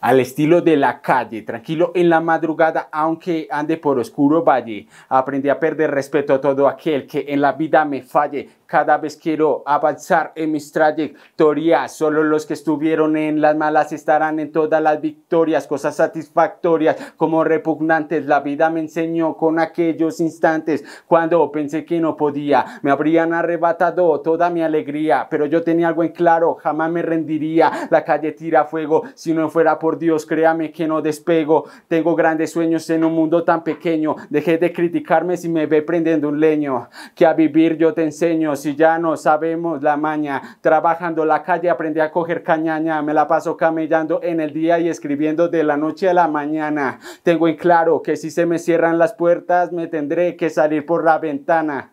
al estilo de la calle, tranquilo en la madrugada, aunque ande por oscuro valle. Aprendí a perder respeto a todo aquel que en la vida me falle. Cada vez quiero avanzar en mis trayectorias. Solo los que estuvieron en las malas estarán en todas las victorias. Cosas satisfactorias como repugnantes. La vida me enseñó con aquellos instantes cuando pensé que no podía. Me habrían arrebatado toda mi alegría. Pero yo tenía algo en claro. Jamás me rendiría. La calle tira fuego si no fuera por Dios, créame que no despego. Tengo grandes sueños en un mundo tan pequeño. Dejé de criticarme si me ve prendiendo un leño. Que a vivir yo te enseño, si ya no sabemos la maña. Trabajando la calle aprendí a coger cañaña. Me la paso camellando en el día y escribiendo de la noche a la mañana. Tengo en claro que si se me cierran las puertas, me tendré que salir por la ventana.